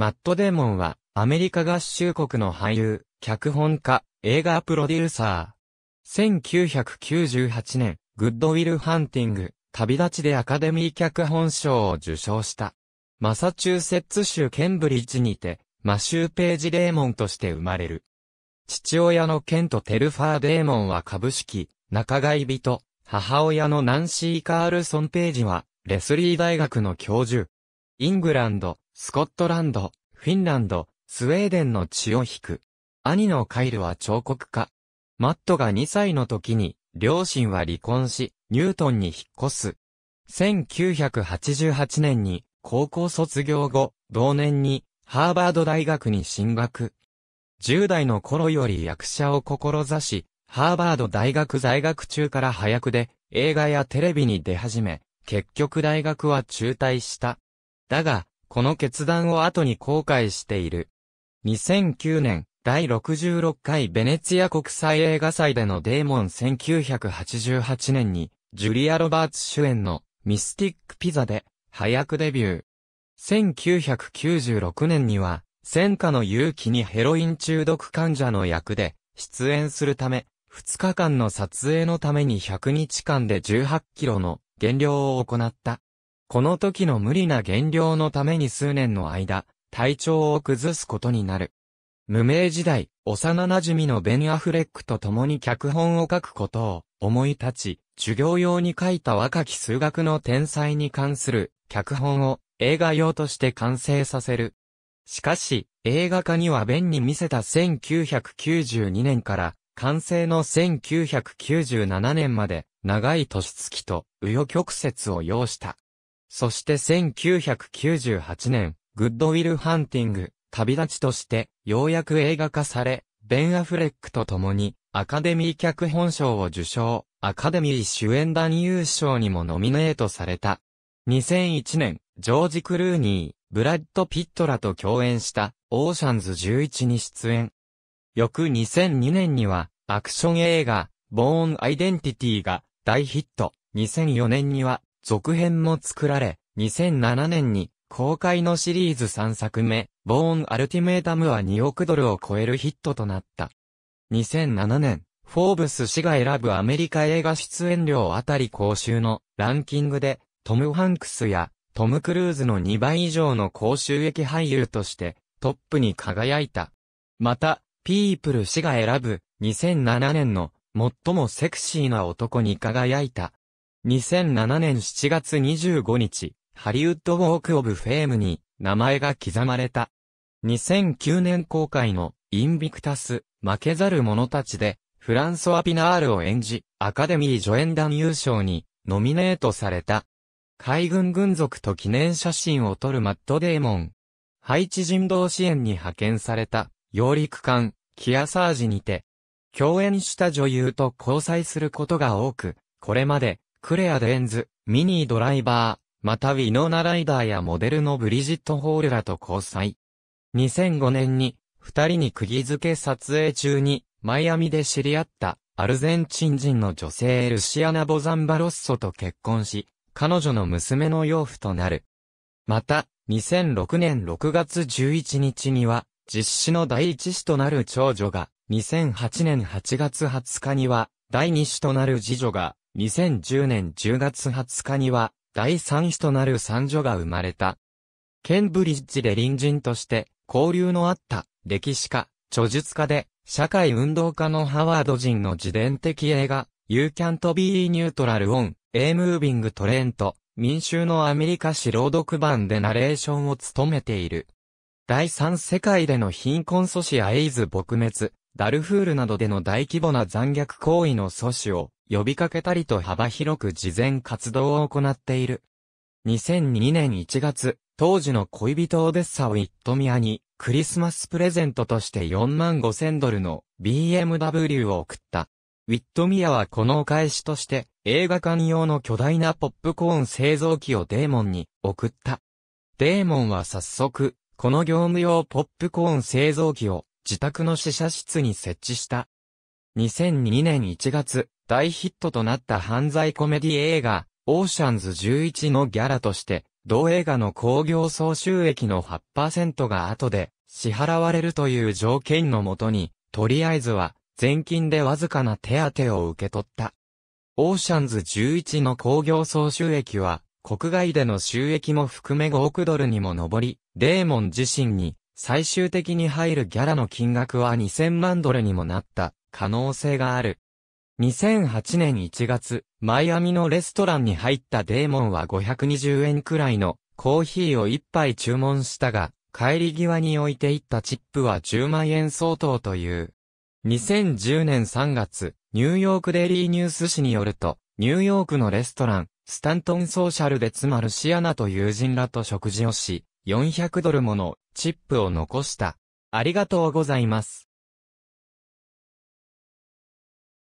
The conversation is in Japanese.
マット・デーモンは、アメリカ合衆国の俳優、脚本家、映画プロデューサー。1998年、グッドウィル・ハンティング、旅立ちでアカデミー脚本賞を受賞した。マサチューセッツ州ケンブリッジにて、マシュー・ページ・デーモンとして生まれる。父親のケント・テルファー・デーモンは株式、仲買人、母親のナンシー・カールソン・ページは、レスリー大学の教授。イングランド、スコットランド、フィンランド、スウェーデンの血を引く。兄のカイルは彫刻家。マットが2歳の時に、両親は離婚し、ニュートンに引っ越す。1988年に、高校卒業後、同年に、ハーバード大学に進学。10代の頃より役者を志し、ハーバード大学在学中から早くで、映画やテレビに出始め、結局大学は中退した。だが、この決断を後に後悔している。2009年、第66回ベネツィア国際映画祭でのデーモン1988年に、ジュリア・ロバーツ主演のミスティック・ピザで、早くデビュー。1996年には、戦火の勇気にヘロイン中毒患者の役で、出演するため、2日間の撮影のために100日間で18キロの減量を行った。この時の無理な減量のために数年の間、体調を崩すことになる。無名時代、幼馴染のベン・アフレックと共に脚本を書くことを思い立ち、授業用に書いた若き数学の天才に関する脚本を映画用として完成させる。しかし、映画化にはベンに見せた1992年から完成の1997年まで長い年月と紆余曲折を要した。そして1998年、グッドウィル・ハンティング、旅立ちとして、ようやく映画化され、ベン・アフレックと共に、アカデミー脚本賞を受賞、アカデミー主演男優賞にもノミネートされた。2001年、ジョージ・クルーニー、ブラッド・ピットらと共演した、オーシャンズ11に出演。翌2002年には、アクション映画、ボーン・アイデンティティが大ヒット。2004年には、続編も作られ、2007年に公開のシリーズ3作目、ボーン・アルティメータムは2億ドルを超えるヒットとなった。2007年、フォーブス氏が選ぶアメリカ映画出演料あたり公衆のランキングで、トム・ハンクスやトム・クルーズの2倍以上の高収益俳優としてトップに輝いた。また、ピープル氏が選ぶ2007年の最もセクシーな男に輝いた。2007年7月25日、ハリウッドウォークオブフェームに名前が刻まれた。2009年公開のインビクタス、負けざる者たちで、フランソア・ピナールを演じ、アカデミー助演団優勝にノミネートされた。海軍軍属と記念写真を撮るマット・デーモン。ハイチ人道支援に派遣された、揚陸艦、キアサージにて、共演した女優と交際することが多く、これまで、クレア・デンズ、ミニー・ドライバー、またウィノーナ・ライダーやモデルのブリジット・ホールらと交際。2005年に、二人に釘付け撮影中に、マイアミで知り合った、アルゼンチン人の女性ルシアナ・ボザンバロッソと結婚し、彼女の娘の養父となる。また、2006年6月11日には、実施の第一子となる長女が、2008年8月20日には、第二子となる次女が、2010年10月20日には、第3子となる三女が生まれた。ケンブリッジで隣人として、交流のあった、歴史家、著述家で、社会運動家のハワード人の自伝的映画、You Can't Be Neutral on A Moving Trent 民衆のアメリカ史朗読版でナレーションを務めている。第三世界での貧困阻止やエイズ撲滅、ダルフールなどでの大規模な残虐行為の阻止を呼びかけたりと幅広く事前活動を行っている。2002年1月、当時の恋人オデッサ・ウィットミアに、クリスマスプレゼントとして4万5千ドルの BMW を送った。ウィットミアはこのお返しとして、映画館用の巨大なポップコーン製造機をデーモンに送った。デーモンは早速、この業務用ポップコーン製造機を自宅の試写室に設置した。2002年1月、大ヒットとなった犯罪コメディ映画、オーシャンズ11のギャラとして、同映画の興行総収益の8%が後で支払われるという条件のもとに、とりあえずは、全金でわずかな手当を受け取った。オーシャンズ11の興行総収益は、国外での収益も含め5億ドルにも上り、デーモン自身に最終的に入るギャラの金額は2000万ドルにもなった可能性がある。2008年1月、マイアミのレストランに入ったデーモンは520円くらいのコーヒーを1杯注文したが、帰り際に置いていったチップは10万円相当という。2010年3月、ニューヨークデイリーニュース誌によると、ニューヨークのレストラン、スタントンソーシャルで妻ルシアナと友人らと食事をし、400ドルものチップを残した。ありがとうございます。